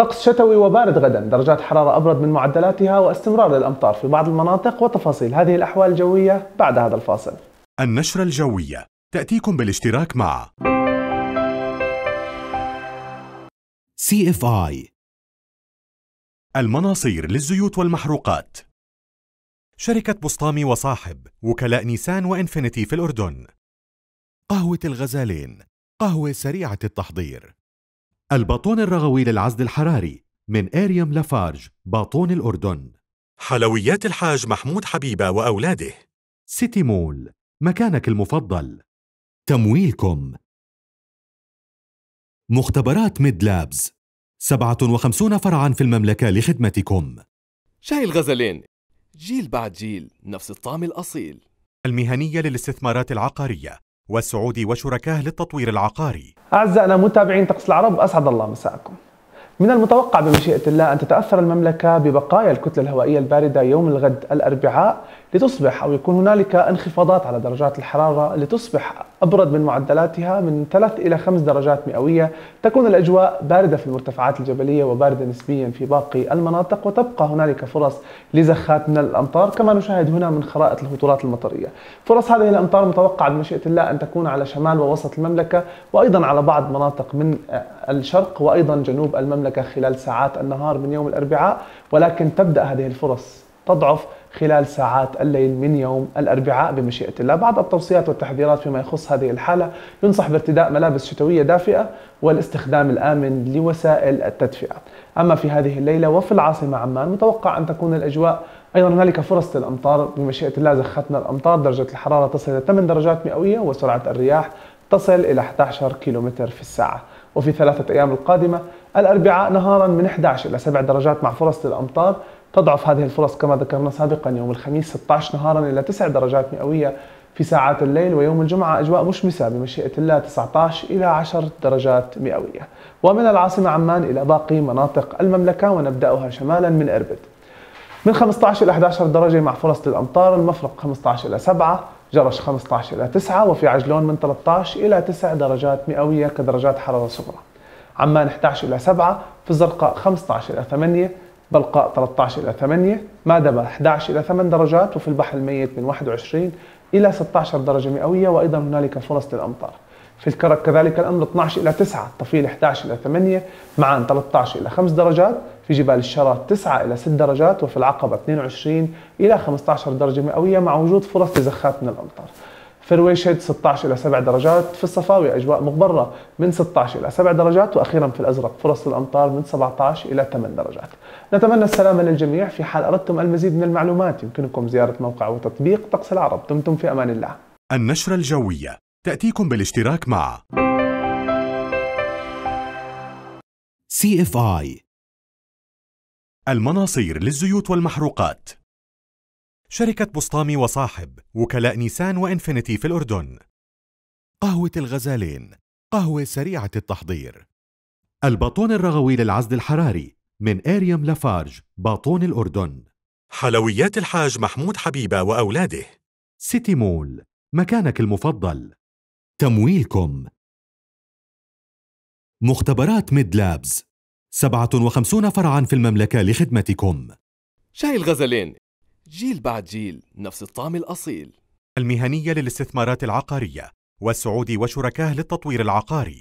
طقس شتوي وبارد غدا درجات حرارة أبرد من معدلاتها واستمرار الأمطار في بعض المناطق وتفاصيل هذه الأحوال الجوية بعد هذا الفاصل النشرة الجوية تأتيكم بالاشتراك مع CFI المناصير للزيوت والمحروقات شركة بسطامي وصاحب وكلاء نيسان وإنفينيتي في الأردن قهوة الغزالين قهوة سريعة التحضير الباطون الرغوي للعزل الحراري من إريم لافارج باطون الأردن حلويات الحاج محمود حبيبة وأولاده سيتي مول مكانك المفضل تمويلكم مختبرات ميد لابز 57 فرعا في المملكة لخدمتكم شاي الغزلين جيل بعد جيل نفس الطعم الأصيل المهنية للاستثمارات العقارية والسعودي وشركاه للتطوير العقاري أعزائنا متابعين طقس العرب أسعد الله مساءكم من المتوقع بمشيئة الله أن تتأثر المملكة ببقايا الكتلة الهوائية الباردة يوم الغد الأربعاء لتصبح أو يكون هنالك انخفاضات على درجات الحرارة لتصبح أبرد من معدلاتها من 3 إلى 5 درجات مئوية تكون الأجواء باردة في المرتفعات الجبلية وباردة نسبيا في باقي المناطق وتبقى هنالك فرص لزخات من الأمطار كما نشاهد هنا من خرائط الهطولات المطرية فرص هذه الأمطار متوقعة بمشيئة الله أن تكون على شمال ووسط المملكة وأيضا على بعض مناطق من الشرق وأيضا جنوب المملكة لك خلال ساعات النهار من يوم الأربعاء ولكن تبدأ هذه الفرص تضعف خلال ساعات الليل من يوم الأربعاء بمشيئة الله بعض التوصيات والتحذيرات فيما يخص هذه الحالة ينصح بارتداء ملابس شتوية دافئة والاستخدام الآمن لوسائل التدفئة أما في هذه الليلة وفي العاصمة عمان متوقع أن تكون الأجواء ايضا هنالك فرص للامطار بمشيئه الله زختنا الامطار درجه الحراره تصل الى 8 درجات مئويه وسرعه الرياح تصل الى 11 كيلومتر في الساعه وفي ثلاثة أيام القادمة الأربعاء نهارا من 11 إلى 7 درجات مع فرص للأمطار تضعف هذه الفرص كما ذكرنا سابقا يوم الخميس 16 نهارا إلى 9 درجات مئوية في ساعات الليل ويوم الجمعة أجواء مشمسة بمشيئة الله 19 إلى 10 درجات مئوية ومن العاصمة عمان إلى باقي مناطق المملكة ونبدأها شمالا من إربد من 15 إلى 11 درجة مع فرص للأمطار المفرق 15 إلى 7 جرش 15 إلى 9 وفي عجلون من 13 إلى 9 درجات مئوية كدرجات حرارة صغرى عمان 11 إلى 7 في الزرقاء 15 إلى 8 بلقاء 13 إلى 8 مادبة 11 إلى 8 درجات وفي البحر الميت من 21 إلى 16 درجة مئوية وأيضا هنالك فرص للأمطار في الكرك كذلك الأمر 12 إلى 9 طفيل 11 إلى 8 معان 13 إلى 5 درجات في جبال الشرى 9 إلى 6 درجات وفي العقبة 22 إلى 15 درجة مئوية مع وجود فرص لزخات من الأمطار في رويشد 16 إلى 7 درجات في الصفاوي أجواء مغبرة من 16 إلى 7 درجات وأخيرا في الأزرق فرص الأمطار من 17 إلى 8 درجات نتمنى السلامة للجميع في حال أردتم المزيد من المعلومات يمكنكم زيارة موقع وتطبيق طقس العرب دمتم في أمان الله النشرة الجوية تأتيكم بالاشتراك مع CFI المناصير للزيوت والمحروقات شركة بسطامي وصاحب وكلاء نيسان وإنفينيتي في الأردن قهوة الغزالين قهوة سريعة التحضير الباطون الرغوي للعزل الحراري من إيريام لافارج باطون الأردن حلويات الحاج محمود حبيبة وأولاده سيتي مول مكانك المفضل تمويلكم مختبرات ميد لابز 57 فرعا في المملكة لخدمتكم شاي الغزلين جيل بعد جيل نفس الطعم الأصيل المهنية للاستثمارات العقارية والسعودي وشركاه للتطوير العقاري